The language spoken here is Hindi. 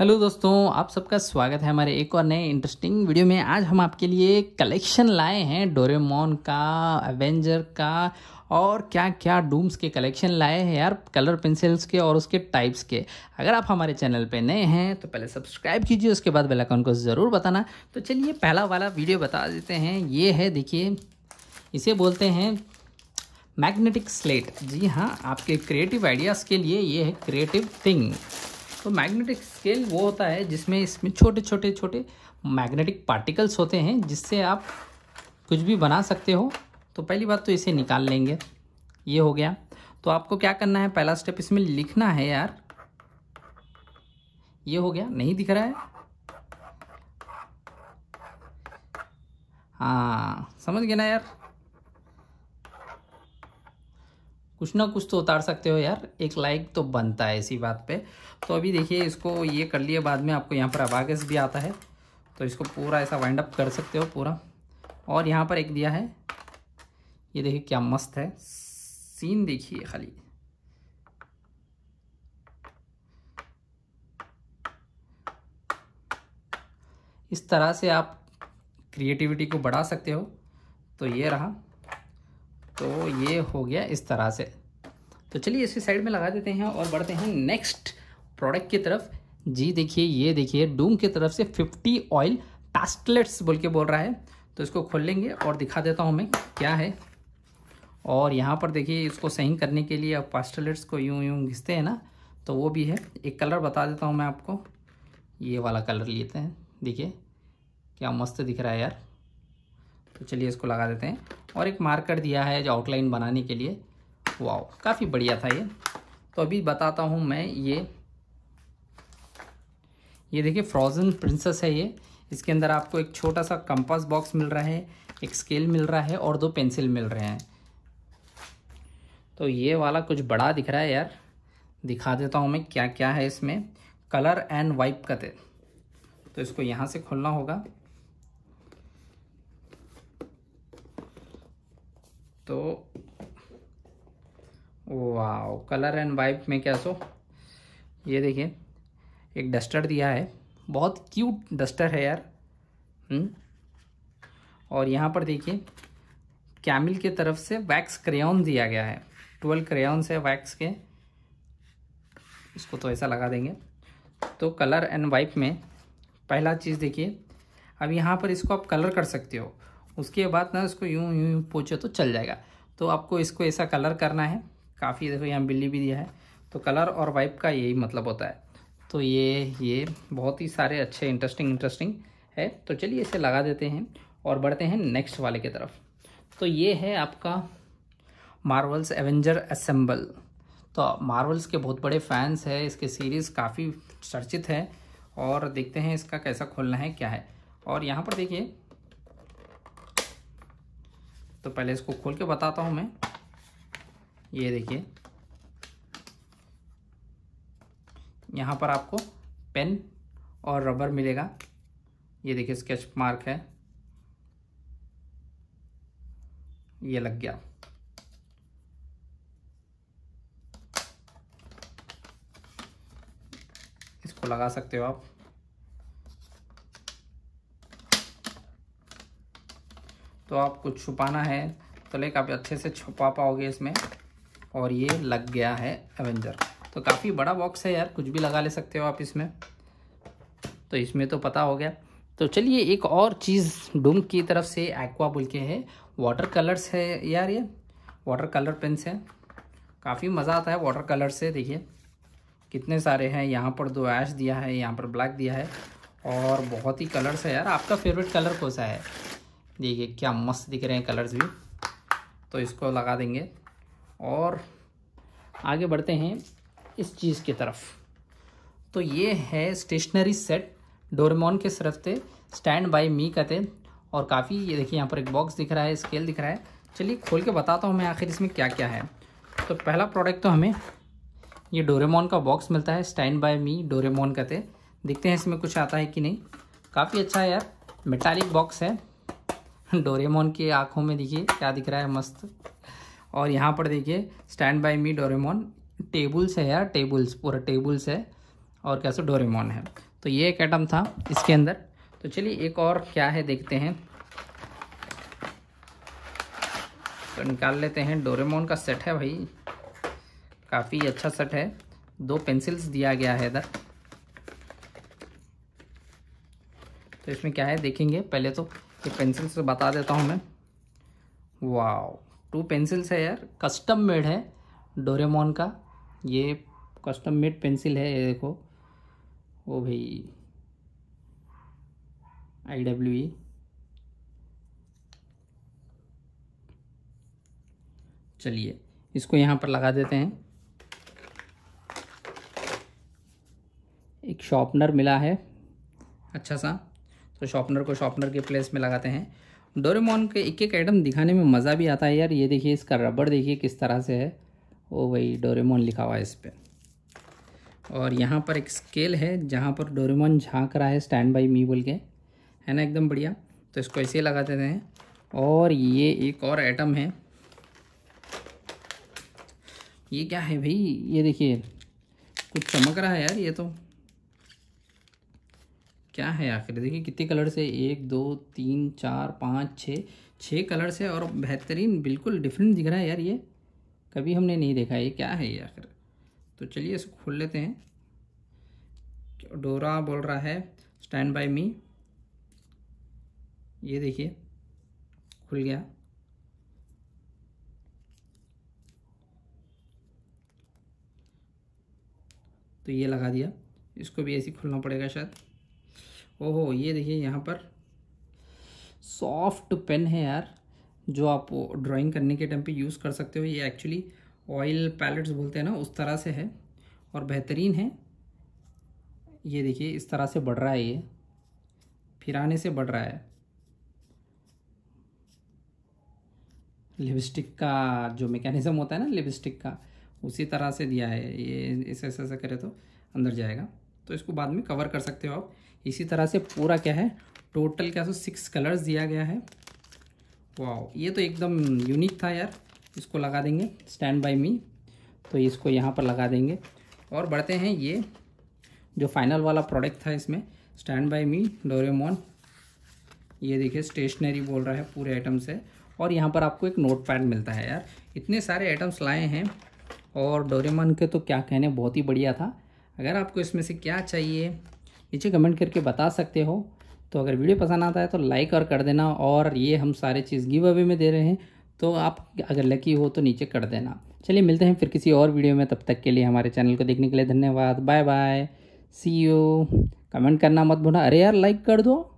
हेलो दोस्तों आप सबका स्वागत है हमारे एक और नए इंटरेस्टिंग वीडियो में आज हम आपके लिए कलेक्शन लाए हैं डोरेमोन का एवेंजर का और क्या क्या डूम्स के कलेक्शन लाए हैं यार कलर पेंसिल्स के और उसके टाइप्स के अगर आप हमारे चैनल पे नए हैं तो पहले सब्सक्राइब कीजिए उसके बाद बेल आइकन को ज़रूर बताना तो चलिए पहला वाला वीडियो बता देते हैं ये है देखिए इसे बोलते हैं मैग्नेटिक स्लेट जी हाँ आपके क्रिएटिव आइडियाज़ के लिए ये है क्रिएटिव थिंग तो मैग्नेटिक स्केल वो होता है जिसमें इसमें छोटे छोटे छोटे मैग्नेटिक पार्टिकल्स होते हैं जिससे आप कुछ भी बना सकते हो तो पहली बात तो इसे निकाल लेंगे ये हो गया तो आपको क्या करना है पहला स्टेप इसमें लिखना है यार ये हो गया नहीं दिख रहा है हाँ समझ गए ना यार कुछ ना कुछ तो उतार सकते हो यार एक लाइक तो बनता है इसी बात पे तो अभी देखिए इसको ये कर लिए बाद में आपको यहाँ पर अबागस भी आता है तो इसको पूरा ऐसा वाइंड अप कर सकते हो पूरा और यहाँ पर एक दिया है ये देखिए क्या मस्त है सीन देखिए खाली इस तरह से आप क्रिएटिविटी को बढ़ा सकते हो तो ये रहा तो ये हो गया इस तरह से तो चलिए इसी साइड में लगा देते हैं और बढ़ते हैं नेक्स्ट प्रोडक्ट की तरफ जी देखिए ये देखिए डूम की तरफ से 50 ऑयल पैस्टलेट्स बोल के बोल रहा है तो इसको खोल लेंगे और दिखा देता हूँ मैं क्या है और यहाँ पर देखिए इसको सही करने के लिए अब पास्टलेट्स को यूं यूं घिसते हैं ना तो वो भी है एक कलर बता देता हूँ मैं आपको ये वाला कलर लेते हैं देखिए क्या मस्त दिख रहा है यार तो चलिए इसको लगा देते हैं और एक मार्कर दिया है जो आउटलाइन बनाने के लिए वाओ काफ़ी बढ़िया था ये तो अभी बताता हूँ मैं ये ये देखिए फ्रोज़न प्रिंसेस है ये इसके अंदर आपको एक छोटा सा कंपास बॉक्स मिल रहा है एक स्केल मिल रहा है और दो पेंसिल मिल रहे हैं तो ये वाला कुछ बड़ा दिख रहा है यार दिखा देता हूँ मैं क्या क्या है इसमें कलर एंड वाइप कते तो इसको यहाँ से खोलना होगा तो वाओ कलर एंड वाइप में क्या सो ये देखिए एक डस्टर दिया है बहुत क्यूट डस्टर है यार हुँ? हम्म। और यहाँ पर देखिए कैमिल की तरफ से वैक्स क्रेन दिया गया है ट्वेल्व क्रेन्स है वैक्स के इसको तो ऐसा लगा देंगे तो कलर एंड वाइप में पहला चीज़ देखिए अब यहाँ पर इसको आप कलर कर सकते हो उसके बाद ना इसको यूँ यूँ यूँ पोछे तो चल जाएगा तो आपको इसको ऐसा कलर करना है काफ़ी देखो यहाँ बिल्ली भी दिया है तो कलर और वाइप का यही मतलब होता है तो ये ये बहुत ही सारे अच्छे इंटरेस्टिंग इंटरेस्टिंग है तो चलिए इसे लगा देते हैं और बढ़ते हैं नेक्स्ट वाले की तरफ तो ये है आपका मार्वल्स एवेंजर असम्बल तो मार्वल्स के बहुत बड़े फैंस हैं इसके सीरीज़ काफ़ी चर्चित है और देखते हैं इसका कैसा खोलना है क्या है और यहाँ पर देखिए तो पहले इसको खोल के बताता हूँ मैं ये देखिए यहाँ पर आपको पेन और रबर मिलेगा ये देखिए स्केच मार्क है ये लग गया इसको लगा सकते हो आप तो आपको छुपाना है तो लेकिन आप अच्छे से छुपा पाओगे इसमें और ये लग गया है एवेंजर तो काफ़ी बड़ा बॉक्स है यार कुछ भी लगा ले सकते हो आप इसमें तो इसमें तो पता हो गया तो चलिए एक और चीज़ डूम की तरफ से एक्वा बोल के है वाटर कलर्स है यार ये वाटर कलर पेंस है काफ़ी मज़ा आता है वाटर कलर से देखिए कितने सारे हैं यहाँ पर दो ऐश दिया है यहाँ पर ब्लैक दिया है और बहुत ही कलर्स है यार आपका फेवरेट कलर कौन सा है देखिए क्या मस्त दिख रहे हैं कलर्स भी तो इसको लगा देंगे और आगे बढ़ते हैं इस चीज़ की तरफ तो ये है स्टेशनरी सेट डोरेमोन के से स्टैंड बाय मी का थे और काफ़ी ये देखिए यहाँ पर एक बॉक्स दिख रहा है स्केल दिख रहा है चलिए खोल के बताता हूँ मैं आखिर इसमें क्या क्या है तो पहला प्रोडक्ट तो हमें ये डोरेमोन का बॉक्स मिलता है स्टैंड बाय मी डोरेमोन का थे देखते हैं इसमें कुछ आता है कि नहीं काफ़ी अच्छा है यार मेटालिक बॉक्स है डोरेमोन की आंखों में देखिए क्या दिख रहा है मस्त और यहाँ पर देखिए stand by me Doraemon tables है यार टेबल्स पूरा टेबल्स है और कैसे डोरेमोन है तो ये एक आइटम था इसके अंदर तो चलिए एक और क्या है देखते हैं तो निकाल लेते हैं डोरेमोन का सेट है भाई काफ़ी अच्छा सेट है दो पेंसिल्स दिया गया है इधर तो इसमें क्या है देखेंगे पहले तो ये पेंसिल से बता देता हूँ मैं वाओ टू पेंसिल्स है यार कस्टम मेड है डोरेमोन का ये कस्टम मेड पेंसिल है ये देखो ओ भाई आई डब्ल्यू ई चलिए इसको यहाँ पर लगा देते हैं एक शॉपनर मिला है अच्छा सा तो शॉपनर को शॉपनर के प्लेस में लगाते हैं डोरेमोन के एक एक आइटम दिखाने में मज़ा भी आता है यार ये देखिए इसका रबड़ देखिए किस तरह से है ओ वही डोरेमोन लिखा हुआ है इस पर और यहाँ पर एक स्केल है जहाँ पर डोरेमोन झाँक रहा है स्टैंड बाई मी बोल के है ना एकदम बढ़िया तो इसको ऐसे ही लगा देते हैं और ये एक और आइटम है ये क्या है भाई ये देखिए कुछ चमक रहा है यार ये तो क्या है आखिर देखिए कितने कलर से एक दो तीन चार पाँच छः छः कलर से और बेहतरीन बिल्कुल डिफरेंट दिख रहा है यार ये कभी हमने नहीं देखा ये क्या है ये आखिर तो चलिए इसको खोल लेते हैं डोरा बोल रहा है स्टैंड बाय मी ये देखिए खुल गया तो ये लगा दिया इसको भी ऐसे खुलना पड़ेगा शायद ओहो ये देखिए यहाँ पर सॉफ्ट पेन है यार जो आप ड्राइंग करने के टाइम पे यूज़ कर सकते हो ये एक्चुअली ऑयल पैलेट्स बोलते हैं ना उस तरह से है और बेहतरीन है ये देखिए इस तरह से बढ़ रहा है ये फिराने से बढ़ रहा है लिपस्टिक का जो मेकेनिज़म होता है ना लिपस्टिक का उसी तरह से दिया है ये इसे ऐसे ऐसा करे तो अंदर जाएगा तो इसको बाद में कवर कर सकते हो आप इसी तरह से पूरा क्या है टोटल क्या सो सिक्स कलर्स दिया गया है वाह ये तो एकदम यूनिक था यार इसको लगा देंगे स्टैंड बाय मी तो इसको यहाँ पर लगा देंगे और बढ़ते हैं ये जो फाइनल वाला प्रोडक्ट था इसमें स्टैंड बाय मी डोरेमोन ये देखिए स्टेशनरी बोल रहा है पूरे आइटम्स है और यहाँ पर आपको एक नोट पैड मिलता है यार इतने सारे आइटम्स लाए हैं और डोरेमोन के तो क्या कहने बहुत ही बढ़िया था अगर आपको इसमें से क्या चाहिए नीचे कमेंट करके बता सकते हो तो अगर वीडियो पसंद आता है तो लाइक और कर देना और ये हम सारे चीज़ गिव अवे में दे रहे हैं तो आप अगर लकी हो तो नीचे कर देना चलिए मिलते हैं फिर किसी और वीडियो में तब तक के लिए हमारे चैनल को देखने के लिए धन्यवाद bye bye see you comment करना मत भूलना अरे यार लाइक कर दो